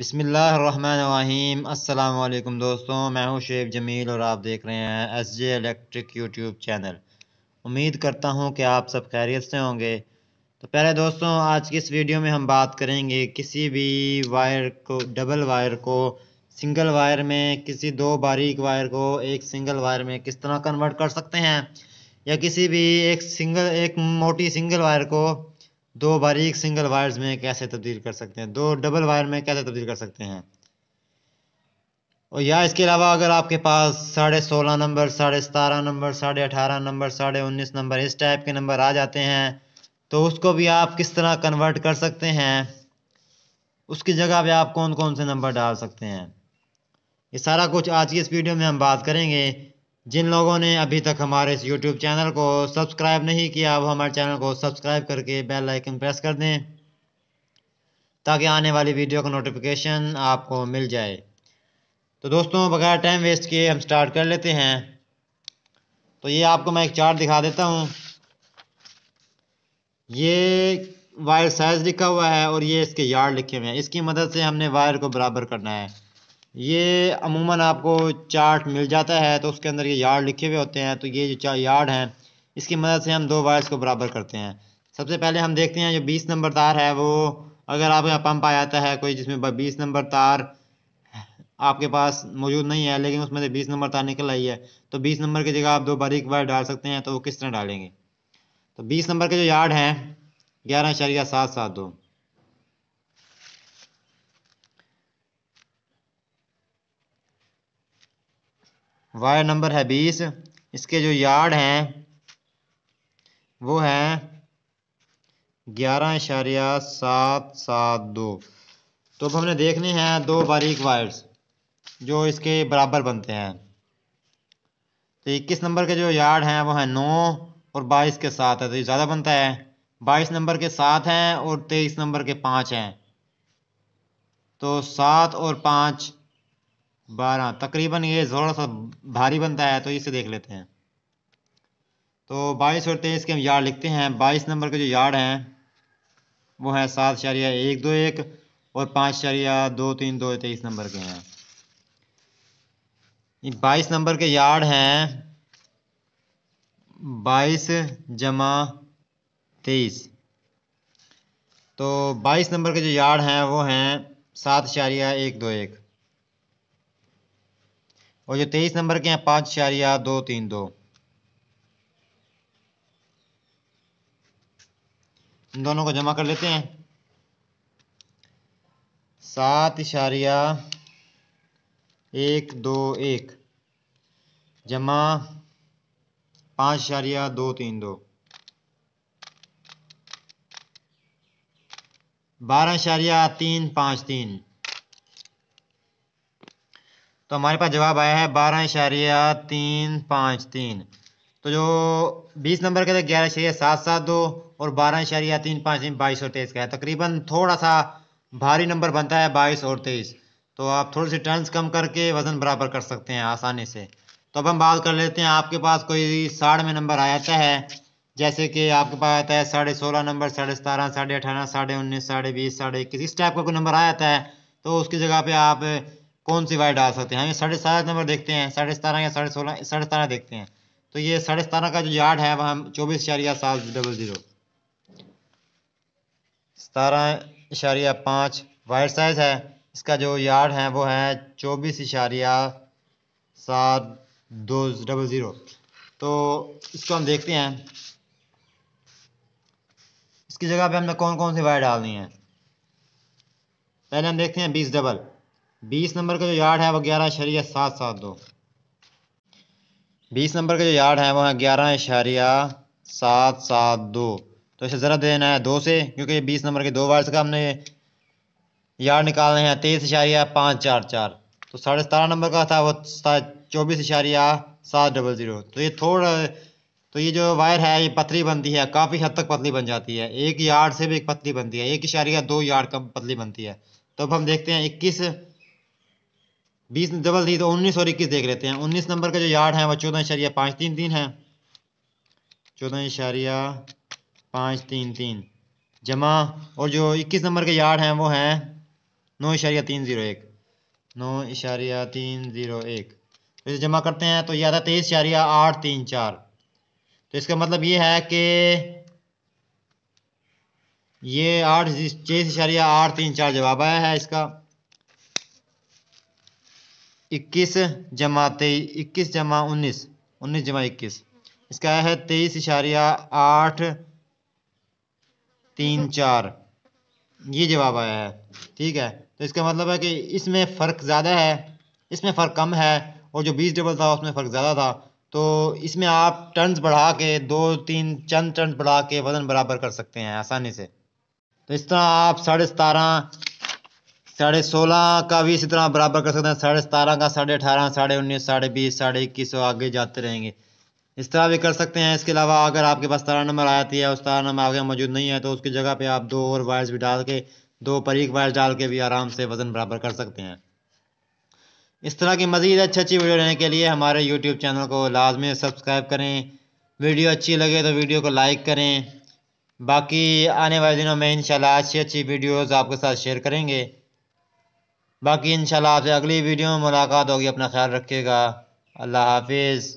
बिसमीम अल्लाम दोस्तों मैं हूं शेब जमील और आप देख रहे हैं S J electric YouTube channel उम्मीद करता हूं कि आप सब खैरियत से होंगे तो पहले दोस्तों आज की इस वीडियो में हम बात करेंगे किसी भी वायर को डबल वायर को सिंगल वायर में किसी दो बारीक वायर को एक सिंगल वायर में किस तरह कन्वर्ट कर सकते हैं या किसी भी एक सिंगल एक मोटी सिंगल वायर को दो बारीक सिंगल वायर्स में कैसे तब्दील कर सकते हैं दो डबल वायर में कैसे तब्दील कर सकते हैं और या इसके अलावा अगर आपके पास साढ़े सोलह नंबर साढ़े सतारह नंबर साढ़े अठारह नंबर साढ़े उन्नीस नंबर इस टाइप के नंबर आ जाते हैं तो उसको भी आप किस तरह कन्वर्ट कर सकते हैं उसकी जगह पे आप कौन कौन से नंबर डाल सकते हैं ये सारा कुछ आज की इस वीडियो में हम बात करेंगे जिन लोगों ने अभी तक हमारे इस यूट्यूब चैनल को सब्सक्राइब नहीं किया वो हमारे चैनल को सब्सक्राइब करके बेल आइकन प्रेस कर दें ताकि आने वाली वीडियो का नोटिफिकेशन आपको मिल जाए तो दोस्तों बगैर टाइम वेस्ट किए हम स्टार्ट कर लेते हैं तो ये आपको मैं एक चार्ट दिखा देता हूँ ये वायर साइज़ लिखा हुआ है और ये इसके यार्ड लिखे हुए हैं इसकी मदद से हमने वायर को बराबर करना है ये अमूमन आपको चार्ट मिल जाता है तो उसके अंदर ये यार्ड लिखे हुए होते हैं तो ये जो चार यार्ड हैं इसकी मदद से हम दो वायर्स को बराबर करते हैं सबसे पहले हम देखते हैं जो बीस नंबर तार है वो अगर आपके यहाँ पंप आ जाता है कोई जिसमें बीस नंबर तार आपके पास मौजूद नहीं है लेकिन उसमें से बीस नंबर तार निकल आई है तो बीस नंबर की जगह आप दो बारीक वायर डाल सकते हैं तो वो किस तरह डालेंगे तो बीस नंबर के जो यार्ड हैं ग्यारह इशारिया सात सात दो वायर नंबर है बीस इसके जो यार्ड हैं वो हैं ग्यारह इशारिया सात सात दो तो अब हमने देखने हैं दो बारीक वायर्स जो इसके बराबर बनते हैं तो इक्कीस नंबर के जो यार्ड हैं वो हैं नौ और बाईस के साथ है तो ये ज़्यादा बनता है बाईस नंबर के सात हैं और तेईस नंबर के पाँच हैं तो सात और पाँच बारह तकरीबन ये थोड़ा सा भारी बनता है तो इसे देख लेते हैं तो बाईस और तेईस के हम यार्ड लिखते हैं बाईस नंबर के जो यार्ड हैं वो हैं सात शरिया एक दो एक और पाँच शरिया दो तीन दो तेईस नंबर के हैं बाईस नंबर के यार्ड हैं बाईस जमा तेईस तो बाईस नंबर के जो यार्ड हैं वो हैं सात शारिया एक दो एक और जो तेईस नंबर के हैं पाँच शारिया दो तीन दो इन दोनों को जमा कर लेते हैं सात इशारिया एक दो एक जमा पाँच इशारिया दो तीन दो बारह इशारिया तीन पाँच तीन तो हमारे पास जवाब आया है बारह इशारिया तीन पाँच तीन तो जो बीस नंबर के थे ग्यारह इशारिया सात सात दो और बारह इशारिया तीन पाँच तीन बाईस और तेईस का है तकरीबन थोड़ा सा भारी नंबर बनता है बाईस और तेईस तो आप थोड़ी सी टर्न्स कम करके वज़न बराबर कर सकते हैं आसानी से तो अब हम बात कर लेते हैं आपके पास कोई साढ़ में नंबर आ जाता है जैसे कि आपके पास आता है साढ़े सोलह नंबर साढ़े सतारह साढ़े अठारह साढ़े उन्नीस साढ़े बीस साढ़े इक्कीस इस टाइप का कोई नंबर आ जाता है तो उसकी जगह पे आप कौन सी वायर डाल सकते हैं हम साढ़े सात नंबर देखते हैं साढ़े सतारह या साढ़े सोलह साढ़े सतारह देखते हैं तो ये साढ़े सतारह का जो यार्ड है वह हम चौबीस इशारिया सात डबल ज़ीरो सतारह इशारिया पाँच वायर साइज है इसका जो यार्ड है वो है चौबीस इशारिया सात दो डबल ज़ीरो तो इसको हम देखते हैं इसकी जगह पे हमने कौन कौन सी वायर डालनी है पहले हम देखते हैं बीस डबल बीस नंबर का जो यार्ड है वो ग्यारह इशारिया सात सात दो बीस नंबर का जो यार्ड है वह ग्यारह इशारिया सात सात दो तो इसे ज़रा देना है दो से क्योंकि बीस नंबर के दो वार्ड्स का हमने यार्ड निकालने हैं तेईस इशारिया पाँच चार चार तो साढ़े सतारह नंबर का था वो चौबीस इशारिया सात डबल ज़ीरो तो ये थोड़ा तो ये जो वायर है ये पतली बनती है काफ़ी हद तक पतली बन जाती है एक यार्ड से भी एक पतली बनती है एक इशारिया दो यार्ड कम पतली बनती है तो अब हम देखते हैं इक्कीस बीस डबल थी तो उन्नीस और इक्कीस देख लेते हैं उन्नीस नंबर का जो यार्ड है वो चौदह इशारिया पाँच तीन तीन है चौदह इशारिया पाँच तीन तीन जमा और जो इक्कीस नंबर के यार्ड हैं वो हैं नौ इशारिया तीन ज़ीरो एक नौ इशारिया तीन ज़ीरो एक तो इसे जमा करते हैं तो यह आता है तेईस इशारिया आठ तीन चार तो इसका मतलब ये है कि ये आठ तेईस इशारिया आठ तीन चार जवाब आया है इसका इक्कीस जमा तेई इक्कीस जमा उन्नीस उन्नीस जमा इक्कीस इसका आया है तेईस इशारिया आठ तीन चार ये जवाब आया है ठीक है तो इसका मतलब है कि इसमें फ़र्क ज़्यादा है इसमें फ़र्क कम है और जो बीस डबल था उसमें फ़र्क ज़्यादा था तो इसमें आप टर्न्स बढ़ा के दो तीन चंद टर्न बढ़ा के वज़न बराबर कर सकते हैं आसानी से तो इस तरह आप साढ़े सतारह साढ़े सोलह का भी इसी तरह बराबर कर सकते हैं साढ़े सतारह का साढ़े अठारह साढ़े उन्नीस साढ़े बीस साढ़े इक्कीस और आगे जाते रहेंगे इस तरह भी कर सकते हैं इसके अलावा अगर आपके पास तारा नंबर आती है उस तारा नंबर आगे मौजूद नहीं है तो उसकी जगह पे आप दो और वायर्स भी डाल के दो परीक वायर्स डाल के भी आराम से वजन बराबर कर सकते हैं इस तरह की मज़ीद अच्छी अच्छी वीडियो लेने के लिए हमारे यूट्यूब चैनल को लाजमी सब्सक्राइब करें वीडियो अच्छी लगे तो वीडियो को लाइक करें बाकी आने वाले दिनों में इन अच्छी अच्छी वीडियोज़ आपके साथ शेयर करेंगे बाकी इन आपसे अगली वीडियो में मुलाकात होगी अपना ख्याल रखिएगा अल्लाह हाफिज़